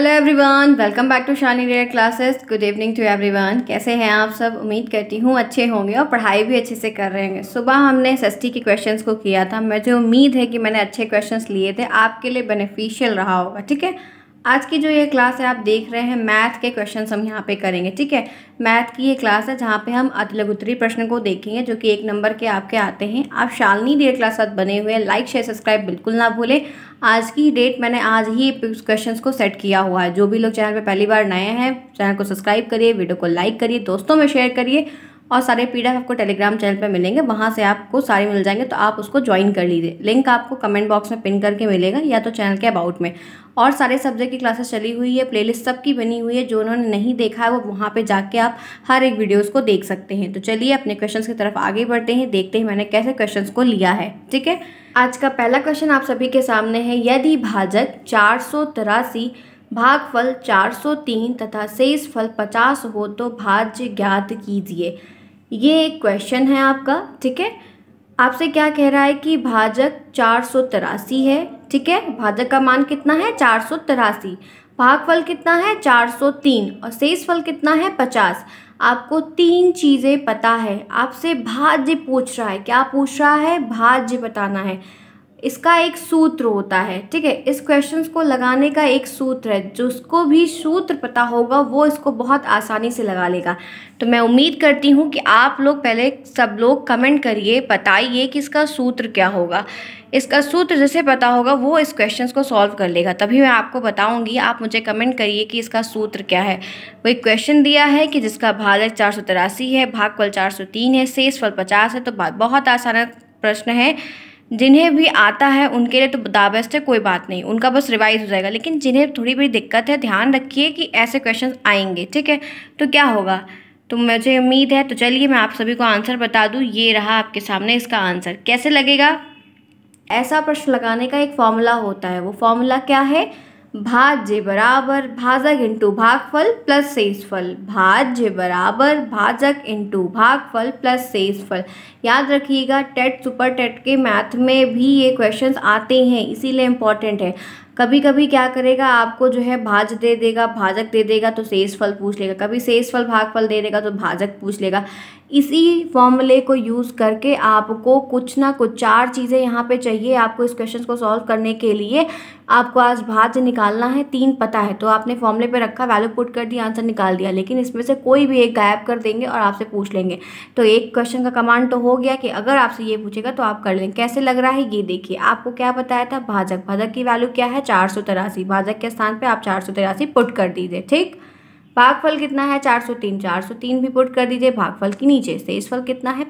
hello everyone welcome back to Shani rare classes good evening to everyone कैसे हैं आप सब उम्मीद करती हूँ अच्छे होंगे और पढ़ाई भी अच्छे से कर रहे होंगे सुबह हमने एसएसटी के क्वेश्चंस को किया था मुझे उम्मीद है कि मैंने अच्छे क्वेश्चंस लिए थे आपके लिए बेनिफिशियल रहा होगा ठीक है आज की जो ये क्लास है आप देख रहे हैं मैथ के क्वेश्चन हम यहाँ पे करेंगे ठीक है मैथ की ये क्लास है जहाँ पे हम अतिलघुत्तरी प्रश्न को देखेंगे जो कि एक नंबर के आपके आते हैं आप शालनी डेट क्लास साथ बने हुए हैं लाइक शेयर सब्सक्राइब बिल्कुल ना भूलें आज की डेट मैंने आज ही क्वेश्चन को सेट किया हुआ है जो भी लोग चैनल पर पहली बार नए हैं चैनल को सब्सक्राइब करिए वीडियो को लाइक करिए दोस्तों में शेयर करिए और सारे पी आपको टेलीग्राम चैनल पर मिलेंगे वहाँ से आपको सारे मिल जाएंगे तो आप उसको ज्वाइन कर लीजिए लिंक आपको कमेंट बॉक्स में पिन करके मिलेगा या तो चैनल के अबाउट में और सारे सब्जेक्ट की क्लासेस चली हुई है प्लेलिस्ट सबकी बनी हुई है जो उन्होंने नहीं देखा है वो वहाँ पे जाके आप हर एक वीडियोस को देख सकते हैं तो चलिए अपने क्वेश्चंस की तरफ आगे बढ़ते हैं देखते हैं मैंने कैसे क्वेश्चंस को लिया है ठीक है आज का पहला क्वेश्चन आप सभी के सामने है यदि भाजक चार भागफल 403 तथा फल पचास हो तो भाज्य ज्ञात कीजिए ये एक क्वेश्चन है आपका ठीक है आपसे क्या कह रहा है कि भाजक चार है ठीक है भाजक का मान कितना है चार सौ तिरासी भागफल कितना है चार सौ तीन और शेष फल कितना है पचास आपको तीन चीज़ें पता है आपसे भाज्य पूछ रहा है क्या पूछ रहा है भाज्य बताना है इसका एक सूत्र होता है ठीक है इस क्वेश्चंस को लगाने का एक सूत्र है जो उसको भी सूत्र पता होगा वो इसको बहुत आसानी से लगा लेगा तो मैं उम्मीद करती हूँ कि आप लोग पहले सब लोग कमेंट करिए बताइए कि इसका सूत्र क्या होगा इसका सूत्र जिसे पता होगा वो इस क्वेश्चन को सॉल्व कर लेगा तभी मैं आपको बताऊँगी आप मुझे कमेंट करिए कि इसका सूत्र क्या है वो एक क्वेश्चन दिया है कि जिसका भाजक चार है भागफल चार है फल पचास है तो बहुत आसान प्रश्न है जिन्हें भी आता है उनके लिए तो दाबेस्ट है कोई बात नहीं उनका बस रिवाइज हो जाएगा लेकिन जिन्हें थोड़ी बड़ी दिक्कत है ध्यान रखिए कि ऐसे क्वेश्चन आएंगे ठीक है तो क्या होगा तो मुझे उम्मीद है तो चलिए मैं आप सभी को आंसर बता दूँ ये रहा आपके सामने इसका आंसर कैसे लगेगा ऐसा प्रश्न लगाने का एक फॉर्मूला होता है वो फॉर्मूला क्या है भाज्य बराबर भाजक इंटू भागफल प्लस शेषफल भाज्य बराबर भाजक इंटू भागफल प्लस शेषफल याद रखिएगा टेट सुपर टेट के मैथ में भी ये क्वेश्चंस आते हैं इसीलिए इम्पॉर्टेंट है कभी कभी क्या करेगा आपको जो है भाज दे देगा भाजक दे देगा तो शेषफल पूछ लेगा कभी शेषफल भागफल दे देगा तो भाजक पूछ लेगा इसी फॉर्मूले को यूज़ करके आपको कुछ ना कुछ चार चीज़ें यहाँ पे चाहिए आपको इस क्वेश्चन को सॉल्व करने के लिए आपको आज भाज्य निकालना है तीन पता है तो आपने फॉर्मूले पे रखा वैल्यू पुट कर दी आंसर निकाल दिया लेकिन इसमें से कोई भी एक गायब कर देंगे और आपसे पूछ लेंगे तो एक क्वेश्चन का कमांड तो हो गया कि अगर आपसे ये पूछेगा तो आप कर लेंगे कैसे लग रहा है ये देखिए आपको क्या बताया था भाजक भाजक की वैल्यू क्या है चार भाजक के स्थान पर आप चार पुट कर दीजिए ठीक भागफल कितना है 403 403 भी पुट कर दीजिए भागफल के नीचे शेषफल कितना है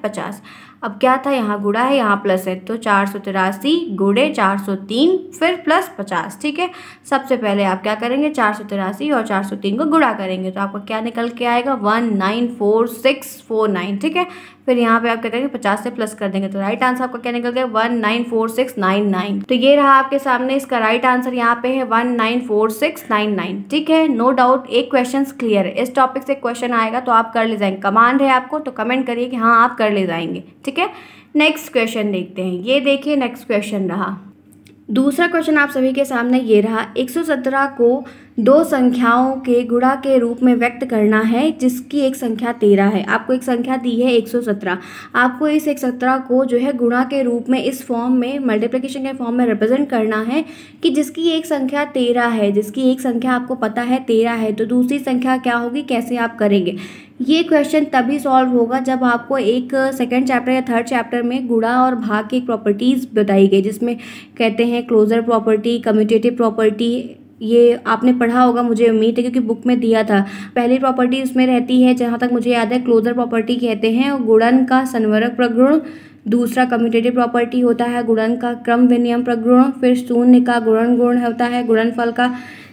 अब क्या था यहाँ गुड़ा है यहाँ प्लस है तो चार सौ तिरासी गुड़े चार सौ तीन फिर प्लस पचास ठीक है सबसे पहले आप क्या करेंगे चार सौ तिरासी और चार सौ तीन को गुड़ा करेंगे तो आपका क्या निकल के आएगा one nine four six four nine ठीक है फिर यहाँ पे आप क्या करेंगे पचास से प्लस कर देंगे तो राइट आंसर आपका क्या निकल गया one nine four six nine nine तो ये रहा आपके सामने इसका राइट आंसर यहाँ पे है one nine four six nine nine ठीक है नो डाउट एक क्वेश्चन क्लियर है इस टॉपिक से क्वेश्चन आएगा तो आप कर ले जाएंगे कमांड है आपको तो कमेंट करिए कि हाँ आप कर ले जाएंगे ठीक ठीक है नेक्स्ट क्वेश्चन देखते हैं ये देखिए नेक्स्ट क्वेश्चन रहा दूसरा क्वेश्चन आप सभी के सामने ये रहा 117 को दो संख्याओं के गुणा के रूप में व्यक्त करना है जिसकी एक संख्या तेरह है आपको एक संख्या दी है एक सौ सत्रह आपको इस एक सत्रह को जो है गुणा के रूप में इस फॉर्म में मल्टीप्लिकेशन के फॉर्म में रिप्रेजेंट करना है कि जिसकी एक संख्या तेरह है जिसकी एक संख्या आपको पता है तेरह है तो दूसरी संख्या क्या होगी कैसे आप करेंगे ये क्वेश्चन तभी सॉल्व होगा जब आपको एक सेकेंड चैप्टर या थर्ड चैप्टर में गुड़ा और भाग की प्रॉपर्टीज़ बताई गई जिसमें कहते हैं क्लोजर प्रॉपर्टी कम्यूटेटिव प्रॉपर्टी ये आपने पढ़ा होगा मुझे उम्मीद है क्योंकि बुक में दिया था पहली प्रॉपर्टी उसमें रहती है जहाँ तक मुझे याद है क्लोजर प्रॉपर्टी कहते हैं और का संवरक प्रगुण दूसरा कम्यूटेटिव प्रॉपर्टी होता है गुड़न का क्रम विनियम प्रगुण फिर शून्य का गुणन गुण होता है गुणनफल का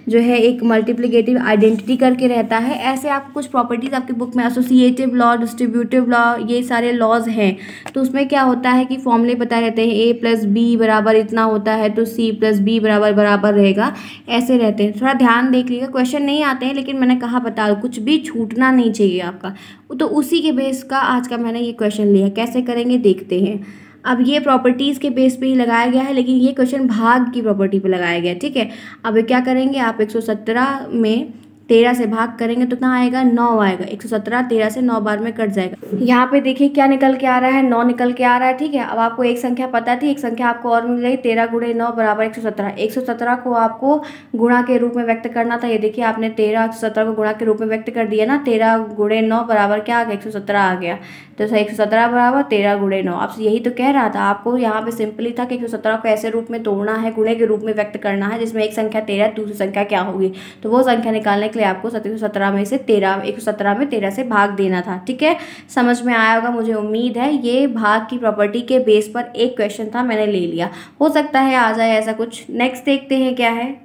जो है एक मल्टीप्लीकेटिव आइडेंटिटी करके रहता है ऐसे आप कुछ प्रॉपर्टीज़ आपकी बुक में एसोसिएटिव लॉ डिस्ट्रीब्यूटिव लॉ ये सारे लॉज हैं तो उसमें क्या होता है कि फॉर्मूले बताए रहते हैं ए प्लस बी बराबर इतना होता है तो सी प्लस बी बराबर बराबर रहेगा ऐसे रहते हैं थोड़ा ध्यान देख लीजिएगा क्वेश्चन नहीं आते हैं लेकिन मैंने कहा बता कुछ भी छूटना नहीं चाहिए आपका तो उसी के बेस का आज का मैंने ये क्वेश्चन लिया कैसे करेंगे देखते हैं अब ये प्रॉपर्टीज़ के बेस पे ही लगाया गया है लेकिन ये क्वेश्चन भाग की प्रॉपर्टी पे लगाया गया है ठीक है अब क्या करेंगे आप 117 में तेरह से भाग करेंगे तो कहाँ आएगा नौ आएगा एक सौ सत्रह तेरह से नौ बार में कट जाएगा यहाँ पे देखिए क्या निकल के आ रहा है नौ निकल के आ रहा है ठीक है अब आपको एक संख्या पता थी एक संख्या आपको और मिल रही तेरह गुड़े नौ बराबर एक सौ सत्रह एक सौ सत्रह को आपको गुणा के रूप में व्यक्त करना था ये देखिए आपने तेरह एक सौ सत्रह को गुणा के रूप में व्यक्त कर दिया ना तेरह गुड़े नौ बराबर क्या आ गया एक सौ सत्रह आ गया तो एक सौ सत्रह बराबर तेरह गुड़े नौ आपसे यही तो कह रहा था आपको यहाँ पे सिंपली था कि एक सौ सत्रह को ऐसे रूप में तोड़ना है गुणे के रूप में व्यक्त करना है जिसमें एक संख्या तेरह दूसरी संख्या क्या होगी तो वो संख्या निकालने के इसलिए आपको एक सौ में से तेरह एक सौ सत्रह में तेरह से भाग देना था ठीक है समझ में आया होगा मुझे उम्मीद है ये भाग की प्रॉपर्टी के बेस पर एक क्वेश्चन था मैंने ले लिया हो सकता है आ जाए ऐसा कुछ नेक्स्ट देखते हैं क्या है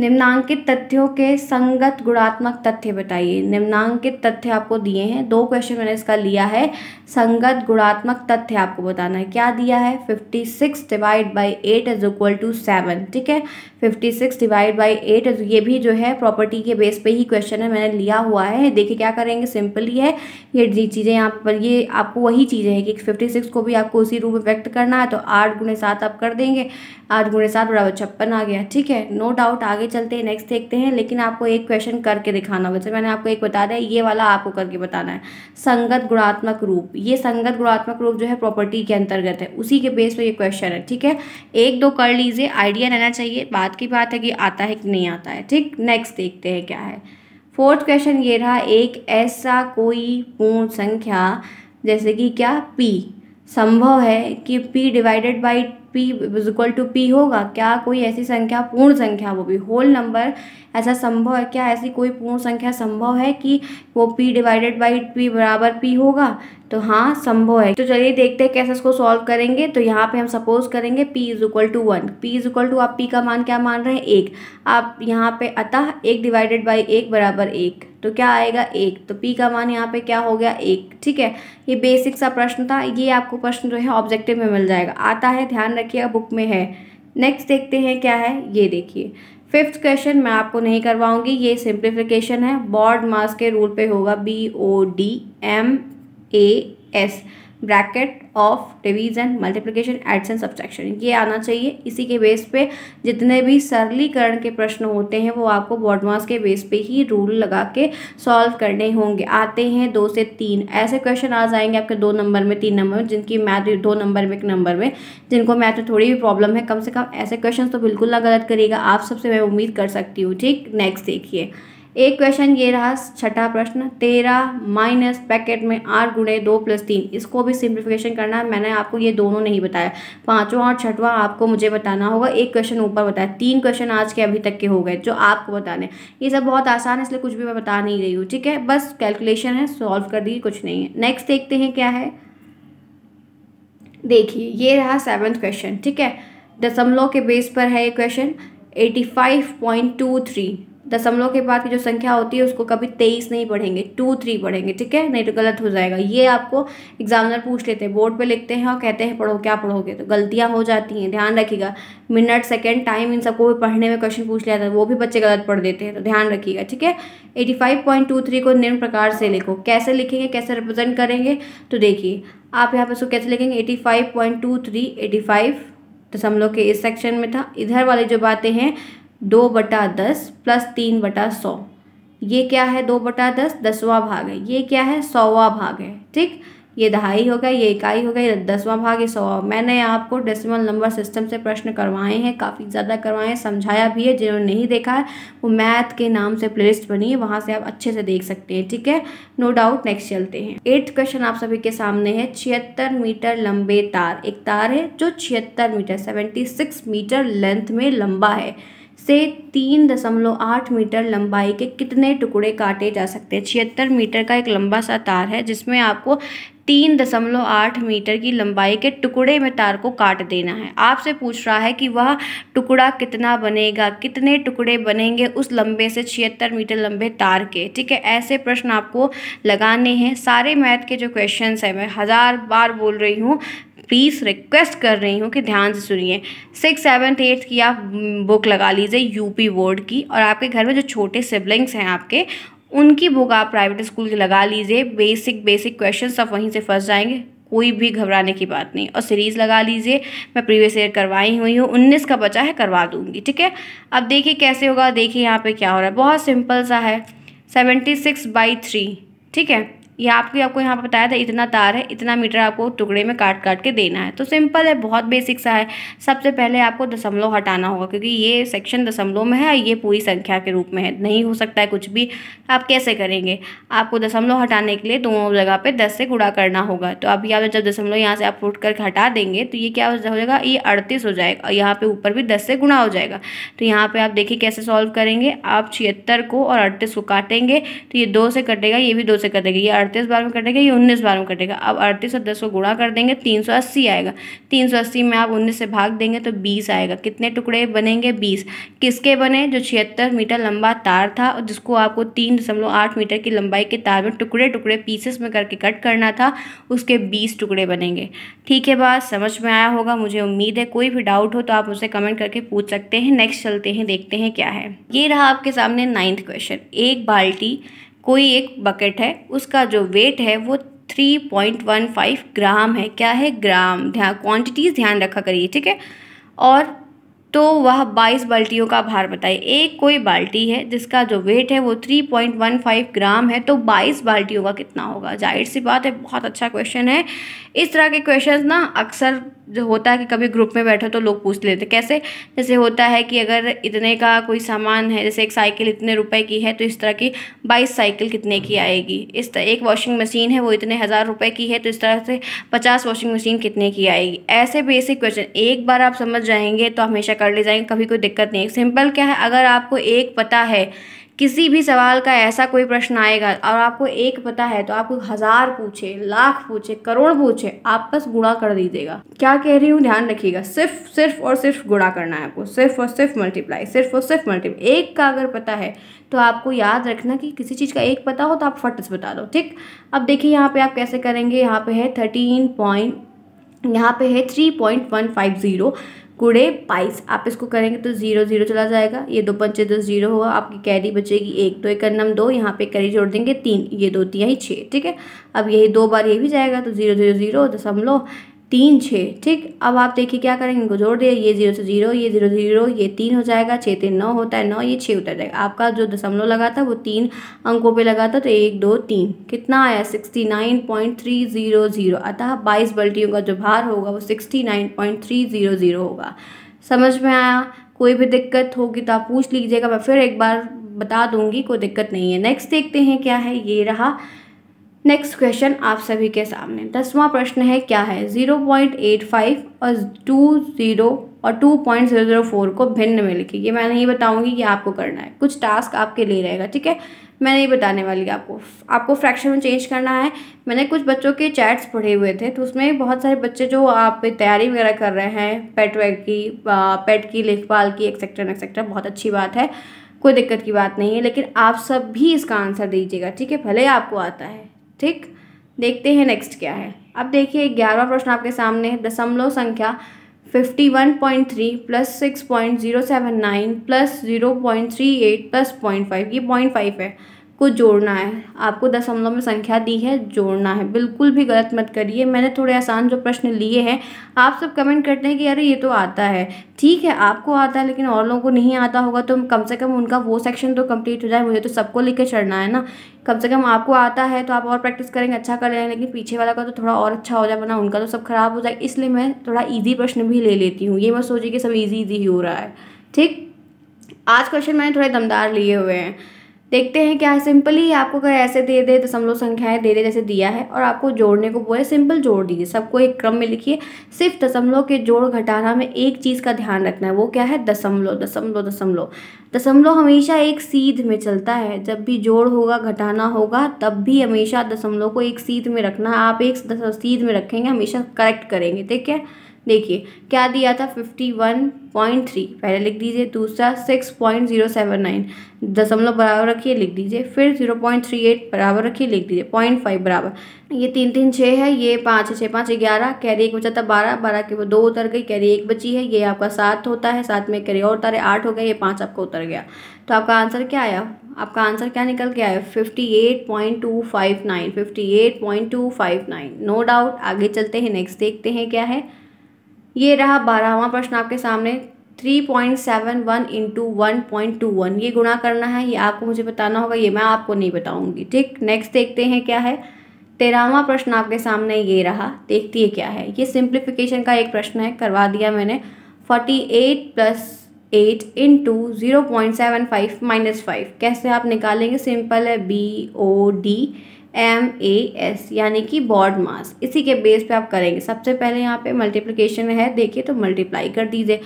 निम्नांकित तथ्यों के संगत गुणात्मक तथ्य बताइए निम्नांकित तथ्य आपको दिए हैं दो क्वेश्चन मैंने इसका लिया है संगत गुणात्मक तथ्य आपको बताना है क्या दिया है fifty six divide by eight is equal to seven ठीक है fifty six divide by eight ये भी जो है प्रॉपर्टी के बेस पे ही क्वेश्चन है मैंने लिया हुआ है देखिए क्या करेंगे सिंपल ही है ये चीज़ें यहाँ पर ये आपको वही चीज़ें हैं कि फिफ्टी सिक्स को भी आपको उसी रूप में व्यक्त करना है तो आठ गुणे सात आप कर देंगे आठ गुणे सात बराबर छप्पन आ गया ठीक है नो डाउट आगे आगे चलते हैं नेक्स्ट देखते हैं लेकिन आपको एक क्वेश्चन करके दिखाना होगा मैंने आपको एक बता दिया ये वाला आपको करके बताना है संगत गुणात्मक रूप ये संगत गुणात्मक रूप जो है प्रॉपर्टी के अंतर्गत है उसी के बेस पर ये क्वेश्चन है ठीक है एक दो कर लीजिए आइडिया रहना चाहिए बात की बात है कि आता है कि नहीं आता है ठीक नेक्स्ट देखते हैं क्या है फोर्थ क्वेश्चन ये रहा एक ऐसा कोई पूर्ण संख्या जैसे कि क्या पी संभव है कि P divided by P is equal to P होगा क्या कोई ऐसी संख्या पूर्ण संख्या वो भी होल नंबर ऐसा संभव है क्या ऐसी कोई पूर्ण संख्या संभव है कि वो पी डिवाइडेड बाई पी बराबर पी होगा तो हाँ संभव है तो चलिए देखते हैं कैसे इसको सॉल्व करेंगे तो यहाँ पे हम सपोज करेंगे p is equal to one P is equal to आप p का मान क्या मान रहे हैं एक आप यहाँ पे अतः एक डिवाइडेड बाई एक बराबर एक तो क्या आएगा एक तो p का मान यहाँ पे क्या हो गया एक ठीक है ये बेसिक सा प्रश्न था ये आपको प्रश्न जो है ऑब्जेक्टिव में मिल जाएगा आता है ध्यान रखिएगा बुक में है नेक्स्ट देखते हैं क्या है ये देखिए फिफ्थ क्वेश्चन मैं आपको नहीं करवाऊंगी ये सिंप्लीफिकेशन है बॉर्ड मास के रूल पे होगा B O D M A S bracket of division multiplication adds and subtraction ये आना चाहिए इसी के बेस पे जितने भी सरलीकरण के प्रश्न होते हैं वो आपको बॉडमास के बेस पे ही रूल लगा के सॉल्व करने होंगे आते हैं दो से तीन ऐसे क्वेश्चन आ जाएंगे आपके दो नंबर में तीन नंबर में जिनकी मैथ दो नंबर में एक नंबर में जिनको मैथ में थोड़ी भी प्रॉब्लम है कम से कम ऐसे क्वेश्चन तो बिल्कुल ना गलत करिएगा आप सबसे मैं उम्मीद कर सकती हूँ ठीक नेक्स्ट देखिए एक क्वेश्चन ये रहा छठा प्रश्न तेरह माइनस पैकेट में आठ गुणे दो प्लस तीन इसको भी सिंप्लीफिकेशन करना है मैंने आपको ये दोनों नहीं बताया पाँचवा और छठवां आपको मुझे बताना होगा एक क्वेश्चन ऊपर बताया तीन क्वेश्चन आज के अभी तक के हो गए जो आपको बताने ये सब बहुत आसान है इसलिए कुछ भी मैं बता नहीं रही हूँ ठीक है बस कैलकुलेशन है सॉल्व कर दी कुछ नहीं है नेक्स्ट देखते हैं क्या है देखिए ये रहा सेवन्थ क्वेश्चन ठीक है दशमलव के बेस पर है ये question eighty five point two three दशमलव के बाद की जो संख्या होती है उसको कभी तेईस नहीं पढ़ेंगे टू थ्री पढ़ेंगे ठीक है नहीं तो गलत हो जाएगा ये आपको एग्जामिनर पूछ लेते हैं बोर्ड पे लिखते हैं और कहते हैं पढ़ो क्या पढ़ोगे तो गलतियाँ हो जाती हैं ध्यान रखिएगा मिनट सेकेंड टाइम इन सबको भी पढ़ने में क्वेश्चन पूछ लिया था वो भी बच्चे गलत पढ़ देते हैं तो ध्यान रखिएगा ठीक है eighty five point two three को निम्न प्रकार से लिखो कैसे लिखेंगे कैसे रिप्रेजेंट करेंगे तो देखिए आप यहाँ पर उसको कैसे लिखेंगे eighty five point two three eighty five दशमलव के इस सेक्शन में था इधर वाली जो बातें हैं दो बटा दस प्लस तीन बटा सौ ये क्या है दो बटा दस दसवा भाग है ये क्या है सौवा भाग है ठीक ये दहाई होगा ये इकाई होगा ये दसवां भाग ये सौवा मैंने आपको डेसिमल नंबर सिस्टम से प्रश्न करवाए हैं काफ़ी ज़्यादा करवाए हैं समझाया भी है जिन्होंने नहीं देखा है वो मैथ के नाम से प्लेलिस्ट बनी है वहाँ से आप अच्छे से देख सकते हैं ठीक है नो डाउट नेक्स्ट चलते हैं एट्थ क्वेश्चन आप सभी के सामने है छिहत्तर मीटर लंबे तार एक तार है जो छिहत्तर metre seventy six metre length में लंबा है से तीन दशमलव आठ मीटर लंबाई के कितने टुकड़े काटे जा सकते हैं छिहत्तर मीटर का एक लंबा सा तार है जिसमें आपको तीन दशमलव आठ मीटर की लंबाई के टुकड़े में तार को काट देना है आपसे पूछ रहा है कि वह टुकड़ा कितना बनेगा कितने टुकड़े बनेंगे उस लंबे से छिहत्तर मीटर लंबे तार के ठीक है ऐसे प्रश्न आपको लगाने हैं सारे मैथ के जो क्वेश्चंस हैं मैं हज़ार बार बोल रही हूँ प्लीज़ रिक्वेस्ट कर रही हूँ कि ध्यान से सुनिए सिक्स सेवन्थ एट्थ की आप बुक लगा लीजिए यूपी बोर्ड की और आपके घर में जो छोटे सिबलिंग्स हैं आपके उनकी बुक आप प्राइवेट स्कूल की लगा लीजिए बेसिक बेसिक क्वेश्चन सब वहीं से फंस जाएंगे कोई भी घबराने की बात नहीं और सीरीज़ लगा लीजिए मैं प्रीवियस ईयर करवाई हुई हूँ उन्नीस का बचा है करवा दूँगी ठीक है अब देखिए कैसे होगा देखिए यहाँ पे क्या हो रहा है बहुत सिंपल सा है सेवेंटी सिक्स बाई थ्री ठीक है ये आपको आपको यहाँ पर बताया था इतना तार है इतना मीटर आपको टुकड़े में काट काट के देना है तो सिंपल है बहुत बेसिक सा है सबसे पहले आपको दशमलव हटाना होगा क्योंकि ये सेक्शन दशमलव में है ये पूरी संख्या के रूप में है नहीं हो सकता है कुछ भी आप कैसे करेंगे आपको दशमलव हटाने के लिए दोनों जगह पर दस से गुड़ा करना होगा तो अभी आप जब दशमलव यहाँ से आप उठ करके हटा देंगे तो ये क्या हो जाएगा ये अड़तीस हो जाएगा और यहाँ पर ऊपर भी दस से गुणा हो जाएगा तो यहाँ पर आप देखिए कैसे सॉल्व करेंगे आप छिहत्तर को और अड़तीस को काटेंगे तो ये दो से कटेगा ये भी दो से कटेगा ये अड़तीस बार में कटेगा ये उन्नीस बार में कटेगा अब अड़तीस और दस को गुणा कर देंगे तीन सौ अस्सी आएगा तीन सौ अस्सी में आप उन्नीस से भाग देंगे तो बीस आएगा कितने टुकड़े बनेंगे बीस किसके बने जो छिहत्तर मीटर लंबा तार था और जिसको आपको तीन दशमलव आठ मीटर की लंबाई के तार में टुकड़े टुकड़े पीसेस में करके कट करना था उसके बीस टुकड़े बनेंगे ठीक है बात समझ में आया होगा मुझे उम्मीद है कोई भी डाउट हो तो आप मुझसे कमेंट करके पूछ सकते हैं नेक्स्ट चलते हैं देखते हैं क्या है ये रहा आपके सामने नाइन्थ क्वेश्चन एक बाल्टी कोई एक बकेट है उसका जो वेट है वो 3.15 ग्राम है क्या है ग्राम ध्यान क्वांटिटीज़ ध्यान रखा करिए ठीक है और तो वह 22 बाल्टियों का भार बताइए एक कोई बाल्टी है जिसका जो वेट है वो 3.15 ग्राम है तो 22 बाल्टियों का कितना होगा जाहिर सी बात है बहुत अच्छा क्वेश्चन है इस तरह के क्वेश्चन ना अक्सर जो होता है कि कभी ग्रुप में बैठो तो लोग पूछ लेते कैसे जैसे होता है कि अगर इतने का कोई सामान है जैसे एक साइकिल इतने रुपए की है तो इस तरह की बाईस साइकिल कितने की आएगी इस तरह एक वॉशिंग मशीन है वो इतने हज़ार रुपए की है तो इस तरह से पचास वॉशिंग मशीन कितने की आएगी ऐसे बेसिक क्वेश्चन एक बार आप समझ जाएंगे तो हमेशा कर ले जाएंगे कभी कोई दिक्कत नहीं है सिंपल क्या है अगर आपको एक पता है किसी भी सवाल का ऐसा कोई प्रश्न आएगा और आपको एक पता है तो आपको हज़ार पूछे लाख पूछे करोड़ पूछे आप बस गुणा कर दीजिएगा क्या कह रही हूँ ध्यान रखिएगा सिर्फ सिर्फ और सिर्फ गुणा करना है आपको सिर्फ और सिर्फ मल्टीप्लाई सिर्फ और सिर्फ मल्टीप्लाई एक का अगर पता है तो आपको याद रखना कि किसी चीज़ का एक पता हो तो आप फट से बता दो ठीक अब देखिए यहाँ पर आप कैसे करेंगे यहाँ पर है थर्टीन पॉइंट यहाँ पे है three point one five zero कूड़े बाईस आप इसको करेंगे तो ज़ीरो ज़ीरो चला जाएगा ये दो पंचे दस ज़ीरो हुआ आपकी कैरी बचेगी एक तो एक अन्नम दो यहाँ पे कैरी जोड़ देंगे तीन ये दो ही छः ठीक है अब यही दो बार ये भी जाएगा तो ज़ीरो ज़ीरो ज़ीरो दशमलव तीन छः ठीक अब आप देखिए क्या करेंगे इनको जोड़ दिया ये जीरो से जीरो ये जीरो जीरो ये तीन हो जाएगा छः तीन नौ होता है नौ ये छः उतर जाएगा आपका जो दशमलव लगा था वो तीन अंकों पे लगा था तो एक दो तीन कितना आया sixty nine point three zero zero अतः बाईस बल्टियों का जो भार होगा वो sixty nine point three zero zero होगा समझ में आया कोई भी दिक्कत होगी तो आप पूछ लीजिएगा मैं फिर एक बार बता दूंगी कोई दिक्कत नहीं है नेक्स्ट देखते हैं क्या है ये रहा नेक्स्ट क्वेश्चन आप सभी के सामने दसवां प्रश्न है क्या है जीरो पॉइंट एट फाइव और टू जीरो और two point zero zero four को भिन्न में लिखिए मैं नहीं बताऊंगी कि आपको करना है कुछ टास्क आपके लिए रहेगा ठीक है मैं नहीं बताने वाली आपको आपको फ्रैक्शन में चेंज करना है मैंने कुछ बच्चों के चैट्स पढ़े हुए थे तो उसमें बहुत सारे बच्चे जो आप तैयारी वगैरह कर रहे हैं पेट वैग की पेट की लेखभाल की एक्सेट्रा एक्सेट्रा बहुत अच्छी बात है कोई दिक्कत की बात नहीं है लेकिन आप सब भी इसका आंसर दीजिएगा ठीक है भले आपको आता है ठीक देखते हैं नेक्स्ट क्या है अब देखिए ग्यारहवा प्रश्न आपके सामने है दशमलव संख्या fifty one point three plus six point zero seven nine plus zero point three eight plus point five ये पॉइंट फाइव है को जोड़ना है आपको दशमलव में संख्या दी है जोड़ना है बिल्कुल भी गलत मत करिए मैंने थोड़े आसान जो प्रश्न लिए हैं आप सब कमेंट करते हैं कि अरे ये तो आता है ठीक है आपको आता है लेकिन और लोगों को नहीं आता होगा तो कम से कम उनका वो सेक्शन तो कंप्लीट हो जाए मुझे तो सबको लिख के चढ़ना है ना कम से कम आपको आता है तो आप और प्रैक्टिस करेंगे अच्छा कर लेंगे लेकिन पीछे वाला का तो थोड़ा और अच्छा हो जाए वरना उनका तो सब खराब हो जाए इसलिए मैं थोड़ा ईजी प्रश्न भी ले लेती हूँ ये मैं सोचिए कि सब ईजी ईजी ही हो रहा है ठीक आज क्वेश्चन मैंने थोड़े दमदार लिए हुए हैं देखते हैं क्या है सिंपली आपको अगर ऐसे दे दे दशमलव संख्याएं दे दे जैसे दिया है और आपको जोड़ने को बोले सिंपल जोड़ दीजिए सबको एक क्रम में लिखिए सिर्फ दशमलव के जोड़ घटाना में एक चीज़ का ध्यान रखना है वो क्या है दशमलव दशमलव दशमलव दशमलव हमेशा एक सीध में चलता है जब भी जोड़ होगा घटाना होगा तब भी हमेशा दशमलव को एक सीध में रखना आप एक सीध में रखेंगे हमेशा करेक्ट करेंगे ठीक है देखिए क्या दिया था फिफ्टी वन पॉइंट थ्री पहले लिख दीजिए दूसरा six point zero seven nine दशमलव बराबर रखिए लिख दीजिए फिर जीरो पॉइंट थ्री एट बराबर रखिए लिख दीजिए पॉइंट फाइव बराबर ये तीन तीन छः है ये पाँच छः पाँच ग्यारह कैरी एक बचा था बारह बारह के वो दो उतर गई कैरी एक बची है ये आपका सात होता है सात में कैरी और उतारे आठ हो गए ये पाँच आपका उतर गया तो आपका आंसर क्या आया आपका आंसर क्या निकल के आया fifty eight point two five nine fifty eight point two five nine no doubt आगे चलते हैं नेक्स्ट देखते हैं क्या है ये रहा बारहवा प्रश्न आपके सामने three point seven one into one point two one ये गुणा करना है ये आपको मुझे बताना होगा ये मैं आपको नहीं बताऊंगी ठीक नेक्स्ट देखते हैं क्या है तेरहवा प्रश्न आपके सामने ये रहा देखती है क्या है ये सिंप्लीफिकेशन का एक प्रश्न है करवा दिया मैंने forty eight plus eight into zero point seven five minus five कैसे आप निकालेंगे सिंपल है B O D M A S यानी कि बॉड मास इसी के बेस पे आप करेंगे सबसे पहले यहाँ पे मल्टीप्लिकेशन है देखिए तो मल्टीप्लाई कर दीजिए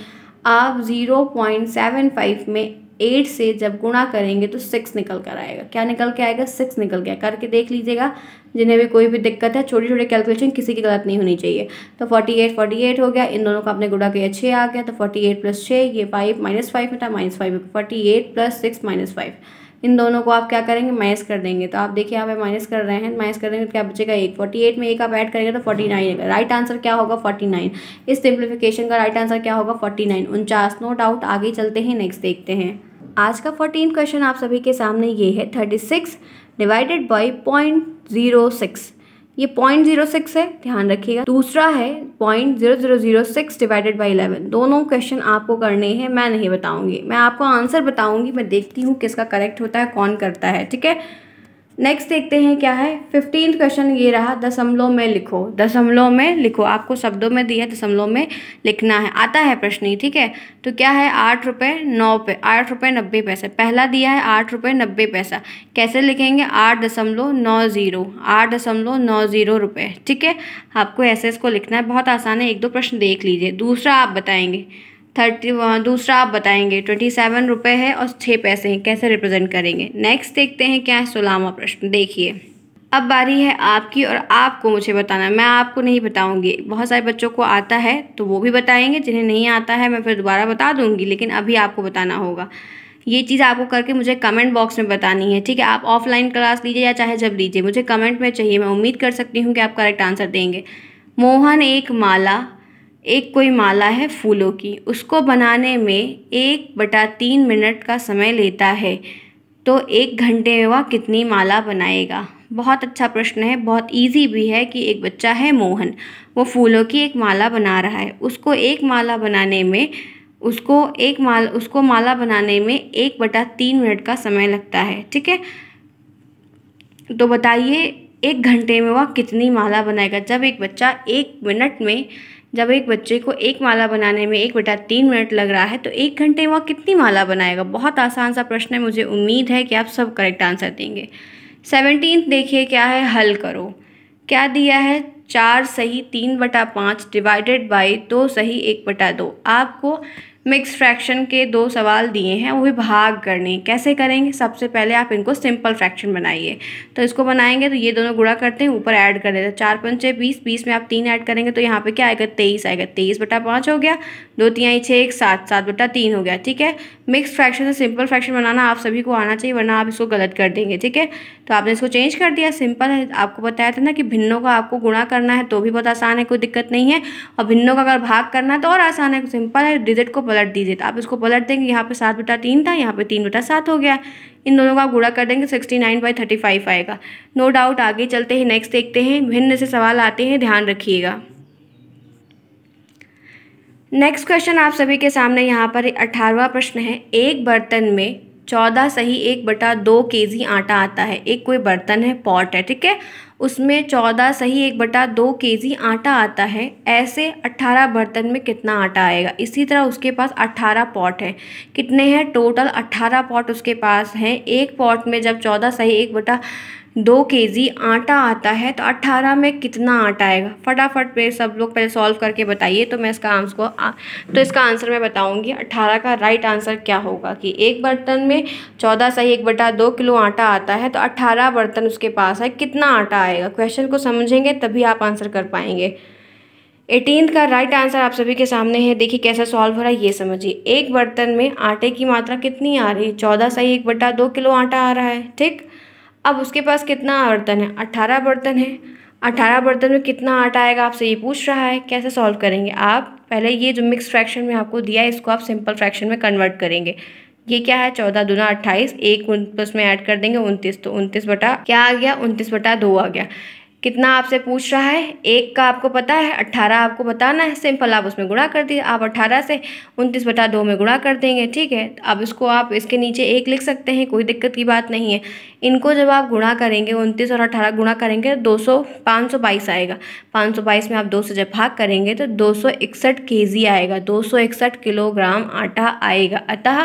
आप ज़ीरो पॉइंट सेवन फाइव में एट से जब गुणा करेंगे तो सिक्स निकल कर आएगा क्या निकल के आएगा सिक्स निकल गया करके देख लीजिएगा जिन्हें भी कोई भी दिक्कत है छोटे छोटे कैलकुलेशन किसी की गलत नहीं होनी चाहिए तो फोर्टी एट फोर्टी एट हो गया इन दोनों का आपने गुणा किया छः आ गया तो फोर्टी एट प्लस छः ये फाइव माइनस फाइव में था minus five forty eight plus six minus five इन दोनों को आप क्या करेंगे माइनस कर देंगे तो आप देखिए यहाँ पे माइनस कर रहे हैं माइनस कर देंगे तो क्या बचेगा एक फोर्टी एट में एक आप ऐड करेंगे तो फोर्टी नाइन राइट आंसर क्या होगा फोर्टी नाइन इस सिंप्लीफिकेशन का राइट आंसर क्या होगा फोर्टी नाइन उनचास नो डाउट आगे चलते हैं नेक्स्ट देखते हैं आज का फोर्टीन क्वेश्चन आप सभी के सामने ये है thirty six divided by point zero six ये पॉइंट जीरो सिक्स है ध्यान रखिएगा दूसरा है point zero zero zero six divided by eleven दोनों क्वेश्चन आपको करने हैं मैं नहीं बताऊंगी मैं आपको आंसर बताऊंगी मैं देखती हूँ किसका करेक्ट होता है कौन करता है ठीक है नेक्स्ट देखते हैं क्या है फिफ्टीन क्वेश्चन ये रहा दशमलव में लिखो दशमलव में लिखो आपको शब्दों में दिया दशमलव में लिखना है आता है प्रश्न ही ठीक है तो क्या है आठ रुपये नौ पे आठ रुपये नब्बे पैसे पहला दिया है आठ रुपये नब्बे पैसा कैसे लिखेंगे आठ दशमलव नौ ज़ीरो आठ दशमलव नौ ज़ीरो रुपये ठीक है आपको ऐसे इसको लिखना है बहुत आसान है एक दो प्रश्न देख लीजिए दूसरा आप बताएँगे थर्टी दूसरा आप बताएंगे ट्वेंटी सेवन रुपये है और छः पैसे हैं कैसे रिप्रेजेंट करेंगे नेक्स्ट देखते हैं क्या है सोलामा प्रश्न देखिए अब बारी है आपकी और आपको मुझे बताना मैं आपको नहीं बताऊंगी बहुत सारे बच्चों को आता है तो वो भी बताएंगे जिन्हें नहीं आता है मैं फिर दोबारा बता दूंगी लेकिन अभी आपको बताना होगा ये चीज़ आपको करके मुझे कमेंट बॉक्स में बतानी है ठीक है आप ऑफलाइन क्लास लीजिए या चाहे जब लीजिए मुझे कमेंट में चाहिए मैं उम्मीद कर सकती हूँ कि आप करेक्ट आंसर देंगे मोहन एक माला एक कोई माला है फूलों की उसको बनाने में एक बटा तीन मिनट का समय लेता है तो एक घंटे में वह कितनी माला बनाएगा बहुत अच्छा प्रश्न है बहुत इजी भी है कि एक बच्चा है मोहन वो फूलों की एक माला बना रहा है उसको एक माला बनाने में उसको एक माल उसको माला बनाने में एक बटा तीन मिनट का समय लगता है ठीक है तो बताइए एक घंटे में वह कितनी माला बनाएगा जब एक बच्चा एक मिनट में जब एक बच्चे को एक माला बनाने में एक बटा तीन मिनट लग रहा है तो एक घंटे में वह कितनी माला बनाएगा बहुत आसान सा प्रश्न है मुझे उम्मीद है कि आप सब करेक्ट आंसर देंगे सेवनटीन देखिए क्या है हल करो क्या दिया है चार सही तीन बटा पाँच डिवाइडेड बाई दो सही एक बटा दो आपको मिक्स फ्रैक्शन के दो सवाल दिए हैं वो भाग करने कैसे करेंगे सबसे पहले आप इनको सिंपल फ्रैक्शन बनाइए तो इसको बनाएंगे तो ये दोनों गुड़ा करते हैं ऊपर ऐड कर देते हैं चार पंचे बीस बीस में आप तीन ऐड करेंगे तो यहाँ पे क्या आएगा तेईस आएगा तेईस बटा पाँच हो गया दो आई छः एक सात सात बटा तीन हो गया ठीक है मिक्स फ्रैक्शन से सिंपल फ्रैक्शन बनाना आप सभी को आना चाहिए वरना आप इसको गलत कर देंगे ठीक है तो आपने इसको चेंज कर दिया सिंपल है आपको बताया था ना कि भिन्नों का आपको गुणा करना है तो भी बहुत आसान है कोई दिक्कत नहीं है और भिन्नों का अगर भाग करना है तो और आसान है सिंपल है डिजिट को पलट दीजिए तो आप इसको पलट देंगे यहाँ पे सात बटा तीन था यहाँ पे तीन बटा सात हो गया इन दोनों का गुड़ा कर देंगे sixty nine by thirty five आएगा नो डाउट आगे चलते हैं नेक्स्ट देखते हैं भिन्न से सवाल आते हैं ध्यान रखिएगा नेक्स्ट क्वेश्चन आप सभी के सामने यहाँ पर अठारवा प्रश्न है एक बर्तन में चौदह सही एक बटा दो के आटा आता है एक कोई बर्तन है पॉट है ठीक है उसमें चौदह सही एक बटा दो के जी आटा आता है ऐसे अट्ठारह बर्तन में कितना आटा आएगा इसी तरह उसके पास अट्ठारह पॉट हैं कितने हैं टोटल अट्ठारह पॉट उसके पास हैं एक पॉट में जब चौदह सही एक बटा दो के जी आटा आता है तो अट्ठारह में कितना आटा आएगा फटाफट पे सब लोग पहले सॉल्व करके बताइए तो मैं इसका आंसर को तो इसका आंसर मैं बताऊंगी अट्ठारह का राइट आंसर क्या होगा कि एक बर्तन में चौदह सही एक बटा दो किलो आटा आता है तो अट्ठारह बर्तन उसके पास है कितना आटा आएगा क्वेश्चन को समझेंगे तभी आप आंसर कर पाएंगे एटीन का राइट आंसर आप सभी के सामने है देखिए कैसे सॉल्व हो रहा है ये समझिए एक बर्तन में आटे की मात्रा कितनी आ रही है चौदह सही एक बटा दो किलो आटा आ रहा है ठीक अब उसके पास कितना बर्तन है अट्ठारह बर्तन है अट्ठारह बर्तन में कितना आटा आएगा आपसे ये पूछ रहा है कैसे सॉल्व करेंगे आप पहले ये जो मिक्स फ्रैक्शन में आपको दिया है इसको आप सिंपल फ्रैक्शन में कन्वर्ट करेंगे ये क्या है चौदह दुना अट्ठाईस एक उसमें में ऐड कर देंगे उनतीस तो उनतीस बटा क्या आ गया उनतीस बटा दो आ गया कितना आपसे पूछ रहा है एक का आपको पता है अट्ठारह आपको बताना है सिंपल आप उसमें गुणा कर दिए आप अट्ठारह से उनतीस बटा दो में गुणा कर देंगे ठीक है अब इसको आप इसके नीचे एक लिख सकते हैं कोई दिक्कत की बात नहीं है इनको जब आप गुणा करेंगे उनतीस और अठारह गुणा करेंगे तो दो सौ पाँच सौ बाईस आएगा पाँच सौ बाईस में आप दो से जब भाग करेंगे तो दो सौ इकसठ के जी आएगा दो सौ इकसठ किलोग्राम आटा आएगा अतः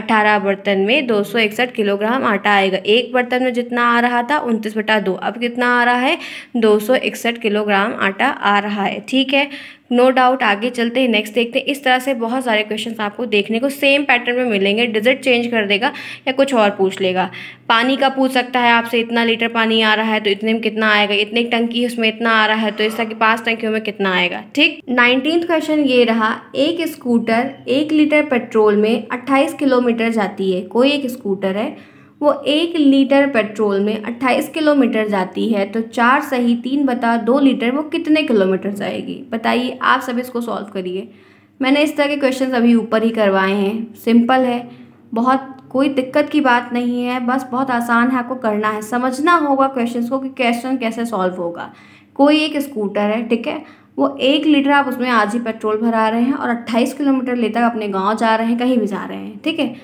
अठारह बर्तन में दो सौ इकसठ किलोग्राम आटा आएगा एक बर्तन में जितना आ रहा था उनतीस बटा दो अब कितना आ रहा है दो सौ इकसठ किलोग्राम आटा आ रहा है ठीक है नो no डाउट आगे चलते हैं नेक्स्ट देखते हैं इस तरह से बहुत सारे क्वेश्चन आपको देखने को सेम पैटर्न में मिलेंगे डिजिट चेंज कर देगा या कुछ और पूछ लेगा पानी का पूछ सकता है आपसे इतना लीटर पानी आ रहा है तो इतने में कितना आएगा इतने टंकी उसमें इतना आ रहा है तो इस तरह की पाँच टंकियों में कितना आएगा ठीक नाइनटीन क्वेश्चन ये रहा एक स्कूटर एक लीटर पेट्रोल में अट्ठाईस किलोमीटर जाती है कोई एक स्कूटर है वो एक लीटर पेट्रोल में 28 किलोमीटर जाती है तो चार सही तीन बता दो लीटर वो कितने किलोमीटर जाएगी बताइए आप सब इसको सॉल्व करिए मैंने इस तरह के क्वेश्चन अभी ऊपर ही करवाए हैं सिंपल है बहुत कोई दिक्कत की बात नहीं है बस बहुत आसान है आपको करना है समझना होगा क्वेश्चन को कि क्वेश्चन कैसे सॉल्व होगा कोई एक स्कूटर है ठीक है वो एक लीटर आप उसमें आज ही पेट्रोल भरा रहे हैं और अट्ठाईस किलोमीटर लेकर अपने गाँव जा रहे हैं कहीं भी जा रहे हैं ठीक है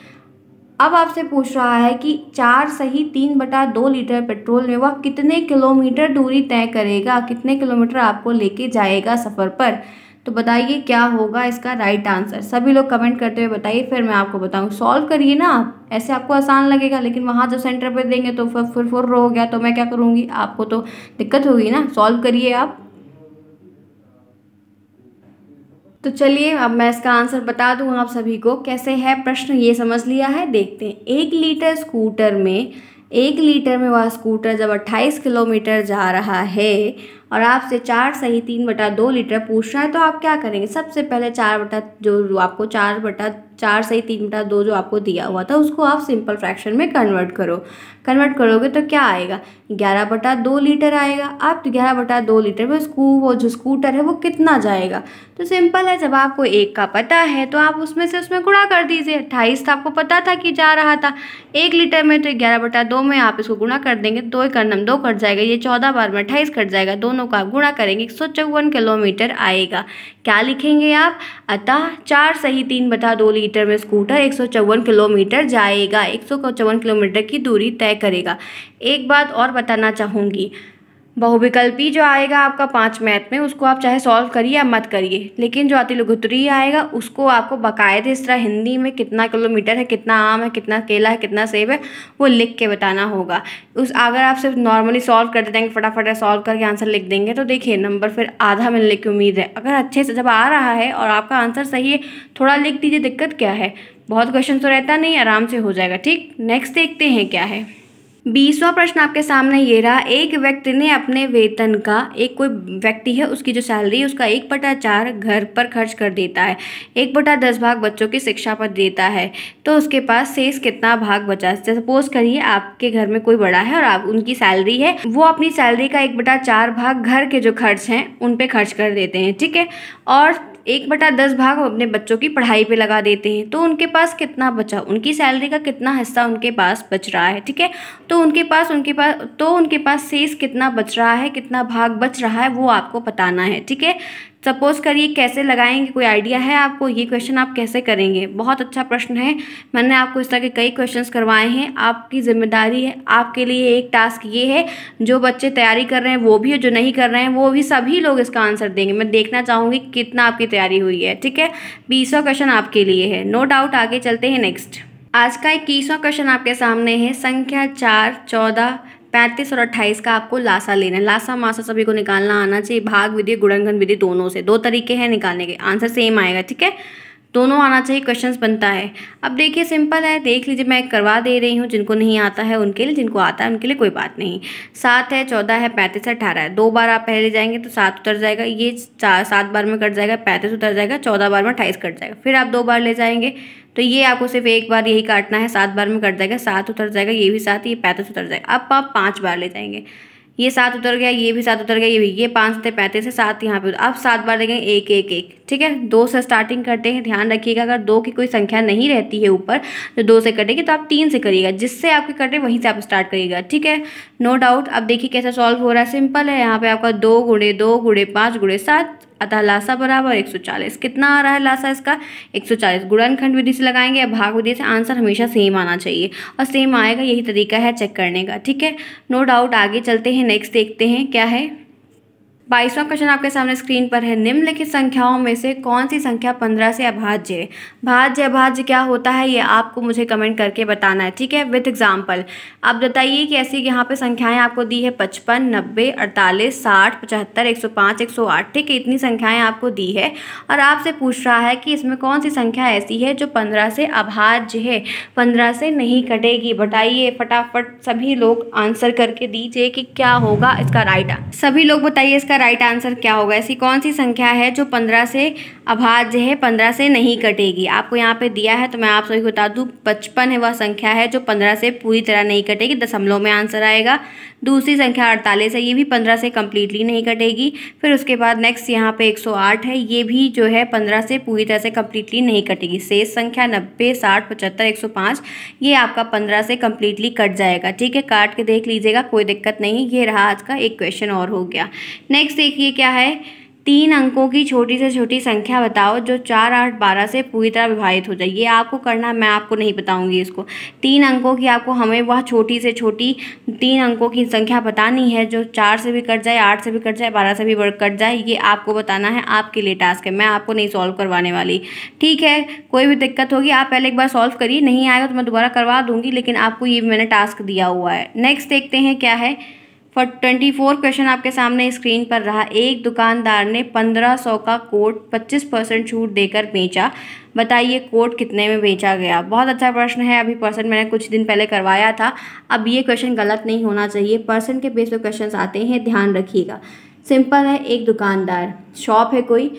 अब आपसे पूछ रहा है कि चार सही तीन बटा दो लीटर पेट्रोल में वह कितने किलोमीटर दूरी तय करेगा कितने किलोमीटर आपको लेके जाएगा सफ़र पर तो बताइए क्या होगा इसका राइट आंसर सभी लोग कमेंट करते हुए बताइए फिर मैं आपको बताऊँ सॉल्व करिए ना आप ऐसे आपको आसान लगेगा लेकिन वहाँ जब सेंटर पर देंगे तो फिर फुर हो गया तो मैं क्या करूँगी आपको तो दिक्कत होगी ना सॉल्व करिए आप तो चलिए अब मैं इसका आंसर बता दूँ आप सभी को कैसे है प्रश्न ये समझ लिया है देखते हैं एक लीटर स्कूटर में एक लीटर में वह स्कूटर जब 28 किलोमीटर जा रहा है और आपसे चार सही तीन बटा दो लीटर पूछ रहा है तो आप क्या करेंगे सबसे पहले चार बटा जो आपको चार बटा चार सही तीन बटा दो जो आपको दिया हुआ था उसको आप सिंपल फ्रैक्शन में कन्वर्ट करो कन्वर्ट करोगे तो क्या आएगा ग्यारह बटा दो लीटर आएगा आप तो ग्यारह बटा दो लीटर में स्कू वो जो स्कूटर है वो कितना जाएगा तो सिंपल है जब आपको एक का पता है तो आप उसमें से उसमें गुणा कर दीजिए अट्ठाईस तो आपको पता था कि जा रहा था एक लीटर में तो ग्यारह बटा दो में आप इसको गुणा कर देंगे दो एक नम दो कट जाएगा ये चौदह बार में अट्ठाईस कट जाएगा दोनों दोनों का गुणा करेंगे एक किलोमीटर आएगा क्या लिखेंगे आप अतः चार सही तीन बटा दो लीटर में स्कूटर एक किलोमीटर जाएगा एक किलोमीटर की दूरी तय करेगा एक बात और बताना चाहूँगी बहुविकल्पी जो आएगा आपका पाँच मैथ में उसको आप चाहे सॉल्व करिए या मत करिए लेकिन जो अति लघुतरीय आएगा उसको आपको बाकायदे इस तरह हिंदी में कितना किलोमीटर है कितना आम है कितना केला है कितना सेब है वो लिख के बताना होगा उस अगर आप सिर्फ नॉर्मली सॉल्व कर देंगे फटाफट सॉल्व करके आंसर लिख देंगे तो देखिए नंबर फिर आधा मिलने की उम्मीद है अगर अच्छे से जब आ रहा है और आपका आंसर सही है थोड़ा लिख दीजिए दिक्कत क्या है बहुत क्वेश्चन तो रहता नहीं आराम से हो जाएगा ठीक नेक्स्ट देखते हैं क्या है बीसवा प्रश्न आपके सामने ये रहा एक व्यक्ति ने अपने वेतन का एक कोई व्यक्ति है उसकी जो सैलरी है उसका एक बटा चार घर पर खर्च कर देता है एक बटा दस भाग बच्चों की शिक्षा पर देता है तो उसके पास शेष कितना भाग बचा सपोज करिए आपके घर में कोई बड़ा है और आप उनकी सैलरी है वो अपनी सैलरी का एक बटा चार भाग घर के जो खर्च हैं उन पर खर्च कर देते हैं ठीक है और एक बटा दस भाग हम अपने बच्चों की पढ़ाई पे लगा देते हैं तो उनके पास कितना बचा उनकी सैलरी का कितना हिस्सा उनके पास बच रहा है ठीक है तो उनके पास उनके पास तो उनके पास शेष कितना बच रहा है कितना भाग बच रहा है वो आपको बताना है ठीक है सपोज़ करिए कैसे लगाएंगे कोई आइडिया है आपको ये क्वेश्चन आप कैसे करेंगे बहुत अच्छा प्रश्न है मैंने आपको इस तरह के कई क्वेश्चंस करवाए हैं आपकी जिम्मेदारी है आपके लिए एक टास्क ये है जो बच्चे तैयारी कर रहे हैं वो भी और जो नहीं कर रहे हैं वो भी सभी लोग इसका आंसर देंगे मैं देखना चाहूँगी कितना आपकी तैयारी हुई है ठीक है बीसवा क्वेश्चन आपके लिए है नो डाउट आगे चलते हैं नेक्स्ट आज का इक्कीसवां क्वेश्चन आपके सामने है संख्या चार चौदह पैंतीस और अट्ठाईस का आपको लासा लेना है लासा मासा सभी को निकालना आना चाहिए भाग विधि गुणनखंड विधि दोनों से दो तरीके हैं निकालने के आंसर सेम आएगा ठीक है दोनों आना चाहिए क्वेश्चंस बनता है अब देखिए सिंपल है देख लीजिए मैं करवा दे रही हूँ जिनको नहीं आता है उनके लिए जिनको आता है उनके लिए कोई बात नहीं सात है चौदह है पैंतीस है अठारह है दो बार आप पहले जाएंगे तो सात उतर जाएगा ये चार सात बार में कट जाएगा पैंतीस उतर जाएगा चौदह बार में अट्ठाईस कट जाएगा फिर आप दो बार ले जाएंगे तो ये आपको सिर्फ एक बार यही काटना है सात बार में कट जाएगा सात उतर जाएगा ये भी सात ये पैंतीस उतर जाएगा अब आप पाँच बार ले जाएंगे ये सात उतर गया ये भी सात उतर गया ये भी ये पाँच से पैंतीस से सात यहाँ पे अब सात बार देखेंगे एक एक एक ठीक है दो से स्टार्टिंग करते हैं ध्यान रखिएगा अगर दो की कोई संख्या नहीं रहती है ऊपर जो तो दो से कटेगी तो आप तीन से करिएगा जिससे आपके कटे वहीं से आप स्टार्ट करिएगा ठीक है नो डाउट अब देखिए कैसे सॉल्व हो रहा है सिंपल है यहाँ पे आपका दो गुड़े दो गुड़े पाँच गुड़े सात अतः लासा बराबर एक कितना आ रहा है लासा इसका 140 गुणनखंड विधि से लगाएंगे या भाग विधि से आंसर हमेशा सेम आना चाहिए और सेम आएगा यही तरीका है चेक करने का ठीक है नो डाउट आगे चलते हैं हैं नेक्स्ट देखते हैं क्या है बाईसवां क्वेश्चन आपके सामने स्क्रीन पर है निम्नलिखित संख्याओं में से कौन सी संख्या पंद्रह से अभाज्य है भाज्य अभाज्य क्या होता है ये आपको मुझे कमेंट करके बताना है ठीक है विथ एग्जाम्पल आप बताइए कि ऐसी यहाँ पे संख्याएं आपको दी है पचपन नब्बे अड़तालीस साठ पचहत्तर एक सौ पाँच एक सौ आठ ठीक है इतनी संख्याएं आपको दी है और आपसे पूछ रहा है कि इसमें कौन सी संख्या ऐसी है जो पंद्रह से अभाज्य है पंद्रह से नहीं कटेगी बताइए फटाफट सभी लोग आंसर करके दीजिए कि क्या होगा इसका राइट सभी लोग बताइए इसका इसका राइट आंसर क्या होगा ऐसी कौन सी संख्या है जो पंद्रह से अभाज्य है पंद्रह से नहीं कटेगी आपको यहाँ पे दिया है तो मैं आप सभी को बता दूँ पचपन है वह संख्या है जो पंद्रह से पूरी तरह नहीं कटेगी दशमलव में आंसर आएगा दूसरी संख्या अड़तालीस है ये भी पंद्रह से कम्प्लीटली नहीं कटेगी फिर उसके बाद नेक्स्ट यहाँ पे एक सौ आठ है ये भी जो है पंद्रह से पूरी तरह से कम्प्लीटली नहीं कटेगी शेष संख्या नब्बे साठ पचहत्तर एक सौ पाँच ये आपका पंद्रह से कम्प्लीटली कट जाएगा ठीक है काट के देख लीजिएगा कोई दिक्कत नहीं ये रहा आज का एक क्वेश्चन और हो गया नेक्स्ट नेक्स्ट देखिए क्या है तीन अंकों की छोटी से छोटी संख्या बताओ जो चार आठ बारह से पूरी तरह विभाजित हो जाए ये आपको करना है मैं आपको नहीं बताऊंगी इसको तीन अंकों की आपको हमें वह छोटी से छोटी तीन अंकों की संख्या बतानी है जो चार से भी कट जाए आठ से भी कट जाए बारह से भी कट जाए ये आपको बताना है आपके लिए टास्क है मैं आपको नहीं सॉल्व करवाने वाली ठीक है कोई भी दिक्कत होगी आप पहले एक बार सॉल्व करिए नहीं आएगा तो मैं दोबारा करवा दूँगी लेकिन आपको ये मैंने टास्क दिया हुआ है नेक्स्ट देखते हैं क्या है फॉर ट्वेंटी फोर क्वेश्चन आपके सामने स्क्रीन पर रहा एक दुकानदार ने पंद्रह सौ का कोट पच्चीस परसेंट छूट देकर बेचा बताइए कोट कितने में बेचा गया बहुत अच्छा प्रश्न है अभी परसेंट मैंने कुछ दिन पहले करवाया था अब ये क्वेश्चन गलत नहीं होना चाहिए परसेंट के बेस पर क्वेश्चन आते हैं ध्यान रखिएगा सिंपल है एक दुकानदार शॉप है कोई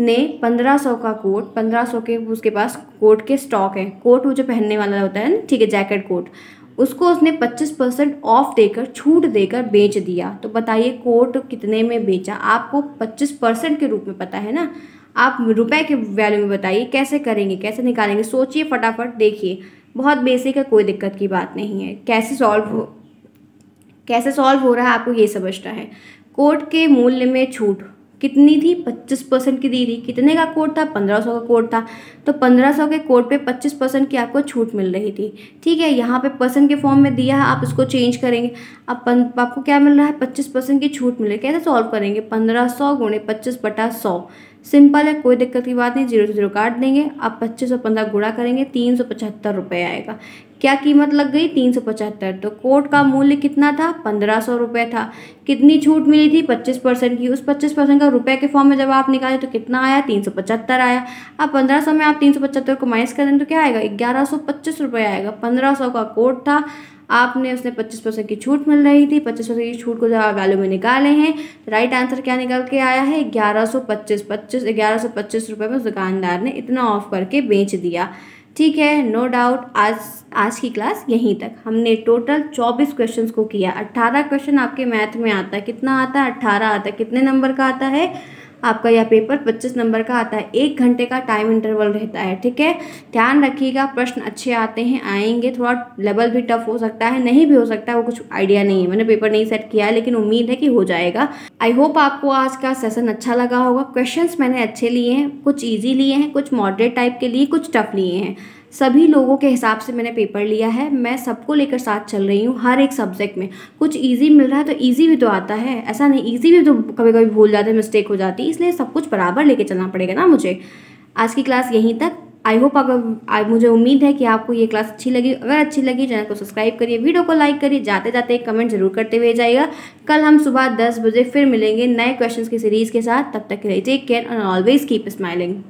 ने पंद्रह सौ का कोट पंद्रह सौ के उसके पास कोट के स्टॉक है कोट वो जो पहनने वाला होता है ना ठीक है जैकेट कोट उसको उसने 25 परसेंट ऑफ देकर छूट देकर बेच दिया तो बताइए कोट कितने में बेचा आपको 25 परसेंट के रूप में पता है ना आप रुपए के वैल्यू में बताइए कैसे करेंगे कैसे निकालेंगे सोचिए फटाफट देखिए बहुत बेसिक है कोई दिक्कत की बात नहीं है कैसे सॉल्व हो कैसे सॉल्व हो रहा है आपको ये समझना है कोर्ट के मूल्य में छूट कितनी थी 25 परसेंट की दी थी कितने का कोड था 1500 का कोड था तो 1500 के कोड पे 25 परसेंट की आपको छूट मिल रही थी ठीक है यहाँ पे परसेंट के फॉर्म में दिया है आप इसको चेंज करेंगे अब आपको क्या मिल रहा है 25 परसेंट की छूट मिल रही है कैसे सॉल्व करेंगे 1500 सौ गुणे पच्चीस बटा सौ सिंपल है कोई दिक्कत की बात नहीं जीरो से जीरो काट देंगे आप पच्चीस और पंद्रह गुणा करेंगे तीन सौ पचहत्तर रुपये आएगा क्या कीमत लग गई तीन सौ पचहत्तर तो कोट का मूल्य कितना था पंद्रह सौ रुपये था कितनी छूट मिली थी पच्चीस परसेंट की उस पच्चीस परसेंट का रुपए के फॉर्म में जब आप निकाले तो कितना आया तीन सौ पचहत्तर आया अब पंद्रह सौ में आप तीन सौ पचहत्तर को माइनस कर दें तो क्या आएगा ग्यारह सौ पच्चीस रुपये आएगा पंद्रह सौ का कोट था आपने उसने पच्चीस परसेंट की छूट मिल रही थी पच्चीस परसेंट की छूट को जब आप वैल्यू में निकाले हैं तो राइट आंसर क्या निकल के आया है ग्यारह सौ पच्चीस पच्चीस ग्यारह सौ पच्चीस रुपये में दुकानदार ने इतना ऑफ करके बेच दिया ठीक है नो डाउट आज आज की क्लास यहीं तक हमने टोटल चौबीस क्वेश्चन को किया अट्ठारह क्वेश्चन आपके मैथ में आता है कितना आता है अट्ठारह आता है कितने नंबर का आता है आपका यह पेपर 25 नंबर का आता है एक घंटे का टाइम इंटरवल रहता है ठीक है ध्यान रखिएगा प्रश्न अच्छे आते हैं आएंगे थोड़ा लेवल भी टफ हो सकता है नहीं भी हो सकता है वो कुछ आइडिया नहीं है मैंने पेपर नहीं सेट किया है लेकिन उम्मीद है कि हो जाएगा आई होप आपको आज का सेशन अच्छा लगा होगा क्वेश्चन मैंने अच्छे लिए हैं कुछ ईजी लिए हैं कुछ मॉडरेट टाइप के लिए कुछ टफ लिए हैं सभी लोगों के हिसाब से मैंने पेपर लिया है मैं सबको लेकर साथ चल रही हूँ हर एक सब्जेक्ट में कुछ ईजी मिल रहा है तो ईजी भी तो आता है ऐसा नहीं ईजी भी तो कभी कभी भूल जाते हैं मिस्टेक हो जाती इसलिए सब कुछ बराबर लेके चलना पड़ेगा ना मुझे आज की क्लास यहीं तक आई होप अगर मुझे उम्मीद है कि आपको ये क्लास अच्छी लगी अगर अच्छी लगी चैनल को सब्सक्राइब करिए वीडियो को लाइक करिए जाते जाते एक कमेंट जरूर करते हुए जाइएगा कल हम सुबह दस बजे फिर मिलेंगे नए क्वेश्चंस की सीरीज़ के साथ तब तक के लिए take care and always keep smiling